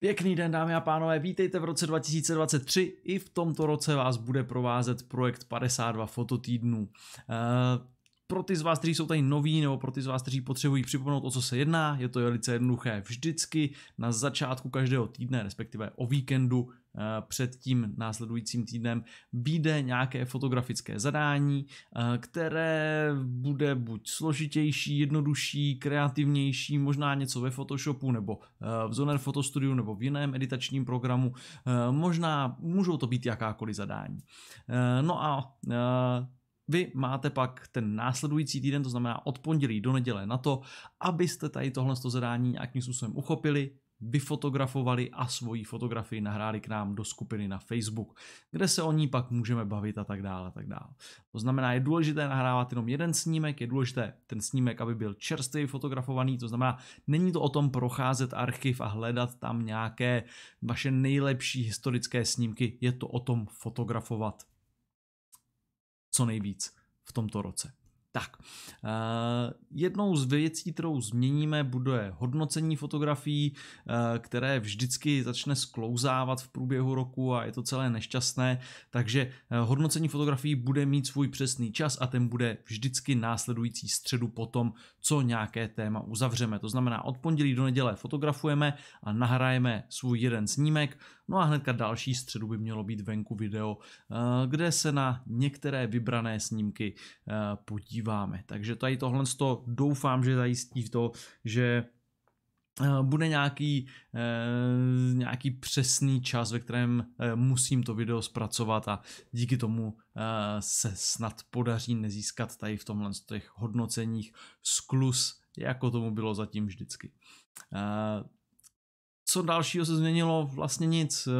Pěkný den dámy a pánové, vítejte v roce 2023, i v tomto roce vás bude provázet projekt 52 fototýdnů. Uh, pro ty z vás, kteří jsou tady noví, nebo pro ty z vás, kteří potřebují připomenout, o co se jedná, je to velice jednoduché. Vždycky na začátku každého týdne, respektive o víkendu, eh, před tím následujícím týdnem býde nějaké fotografické zadání, eh, které bude buď složitější, jednodušší, kreativnější, možná něco ve Photoshopu nebo eh, v Zoner Photostudiu nebo v jiném editačním programu, možná můžou to být jakákoliv zadání. No a vy máte pak ten následující týden, to znamená od pondělí do neděle na to, abyste tady tohle zadání nějakým způsobem uchopili, vyfotografovali a svoji fotografii nahráli k nám do skupiny na Facebook, kde se o ní pak můžeme bavit a tak dále. A tak dále. To znamená, je důležité nahrávat jenom jeden snímek, je důležité ten snímek, aby byl čerstvě fotografovaný, to znamená, není to o tom procházet archiv a hledat tam nějaké vaše nejlepší historické snímky, je to o tom fotografovat co nejvíc v tomto roce. Tak, eh, jednou z věcí, kterou změníme, bude hodnocení fotografií, eh, které vždycky začne sklouzávat v průběhu roku a je to celé nešťastné, takže eh, hodnocení fotografií bude mít svůj přesný čas a ten bude vždycky následující středu po tom, co nějaké téma uzavřeme. To znamená, od pondělí do neděle fotografujeme a nahrajeme svůj jeden snímek, no a hnedka další středu by mělo být venku video, kde se na některé vybrané snímky podíváme díváme. Takže tady tohle to doufám, že zajistí to, že eh, bude nějaký, eh, nějaký přesný čas, ve kterém eh, musím to video zpracovat a díky tomu se snad podaří nezískat tady v tomhle těch hodnoceních sklus, jako tomu bylo zatím vždycky co dalšího se změnilo? Vlastně nic. Eh,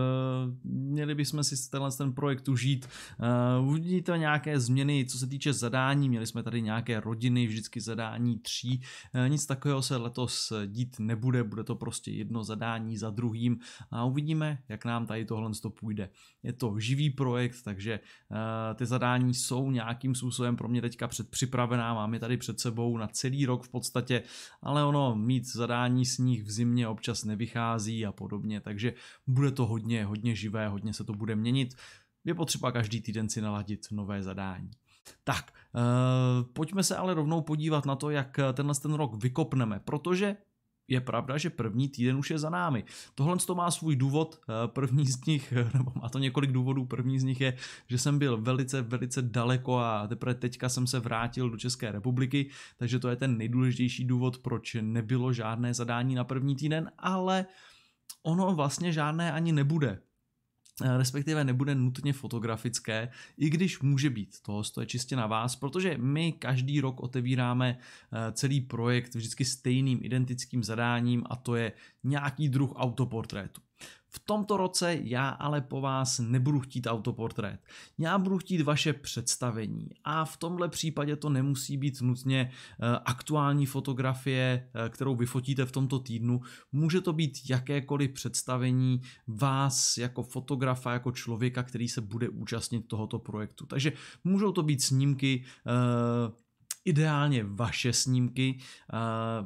měli bychom si tenhle ten projekt užít. Eh, uvidíte nějaké změny, co se týče zadání. Měli jsme tady nějaké rodiny, vždycky zadání tří. Eh, nic takového se letos dít nebude, bude to prostě jedno zadání za druhým a uvidíme, jak nám tady tohle to půjde. Je to živý projekt, takže ty zadání jsou nějakým způsobem pro mě teďka předpřipravená, mám je tady před sebou na celý rok v podstatě, ale ono mít zadání s nich v zimě občas nevychází vychází a podobně, takže bude to hodně, hodně živé, hodně se to bude měnit. Je potřeba každý týden si naladit nové zadání. Tak, eh, pojďme se ale rovnou podívat na to, jak tenhle ten rok vykopneme, protože je pravda, že první týden už je za námi. Tohle to má svůj důvod, eh, první z nich, nebo má to několik důvodů, první z nich je, že jsem byl velice, velice daleko a teprve teďka jsem se vrátil do České republiky, takže to je ten nejdůležitější důvod, proč nebylo žádné zadání na první týden, ale ono vlastně žádné ani nebude. Eh, respektive nebude nutně fotografické, i když může být. Toho to je čistě na vás, protože my každý rok otevíráme eh, celý projekt vždycky stejným identickým zadáním a to je nějaký druh autoportrétu. V tomto roce já ale po vás nebudu chtít autoportrét. Já budu chtít vaše představení a v tomhle případě to nemusí být nutně eh, aktuální fotografie, eh, kterou vyfotíte v tomto týdnu. Může to být jakékoliv představení vás jako fotografa, jako člověka, který se bude účastnit tohoto projektu. Takže můžou to být snímky eh, ideálně vaše snímky, eh,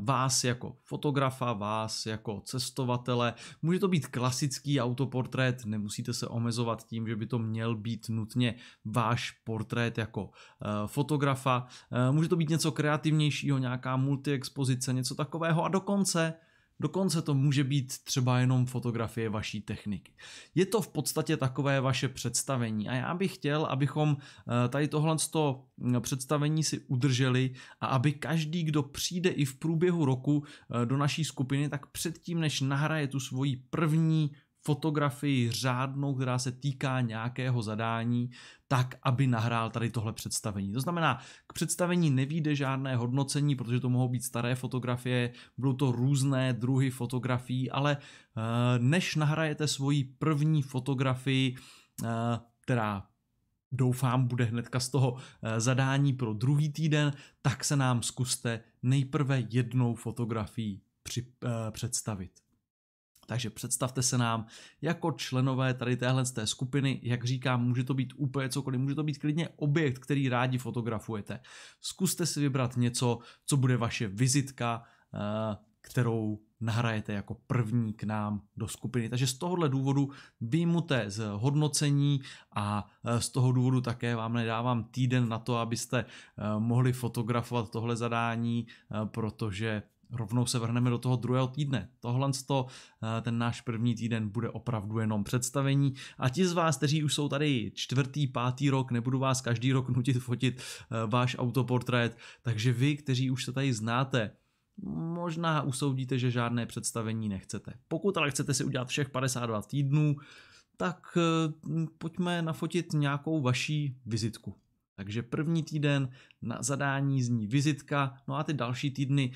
vás jako fotografa, vás jako cestovatele. Může to být klasický autoportrét, nemusíte se omezovat tím, že by to měl být nutně váš portrét jako eh, fotografa. Eh, může to být něco kreativnějšího, nějaká multiexpozice, něco takového a dokonce Dokonce to může být třeba jenom fotografie vaší techniky. Je to v podstatě takové vaše představení a já bych chtěl, abychom eh, tady tohle mm, představení si udrželi a aby každý, kdo přijde i v průběhu roku eh, do naší skupiny, tak předtím, než nahraje tu svoji první fotografii řádnou, která se týká nějakého zadání, tak, aby nahrál tady tohle představení. To znamená, k představení nevíde žádné hodnocení, protože to mohou být staré fotografie, budou to různé druhy fotografií, ale eh, než nahrajete svoji první fotografii, eh, která doufám bude hnedka z toho eh, zadání pro druhý týden, tak se nám zkuste nejprve jednou fotografii při, představit. Takže představte se nám jako členové tady téhle z té skupiny, jak říkám, může to být úplně cokoliv, může to být klidně objekt, který rádi fotografujete. Zkuste si vybrat něco, co bude vaše vizitka, eh, kterou nahrajete jako první k nám do skupiny. Takže z tohohle důvodu vyjmuté z hodnocení a eh, z toho důvodu také vám nedávám týden na to, abyste eh, mohli fotografovat tohle zadání, protože rovnou se vrhneme do toho druhého týdne. Tohle to, eh, ten náš první týden bude opravdu jenom představení a ti z vás, kteří už jsou tady čtvrtý, pátý rok, nebudu vás každý rok nutit fotit eh, váš autoportrét, takže vy, kteří už se tady znáte, možná usoudíte, že žádné představení nechcete. Pokud ale chcete si udělat všech 52 týdnů, tak eh, pojďme nafotit nějakou vaší vizitku. Takže první týden na zadání zní vizitka, no a ty další týdny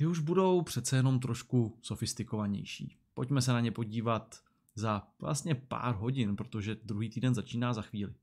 ty už budou přece jenom trošku sofistikovanější. Pojďme se na ně podívat za vlastně pár hodin, protože druhý týden začíná za chvíli.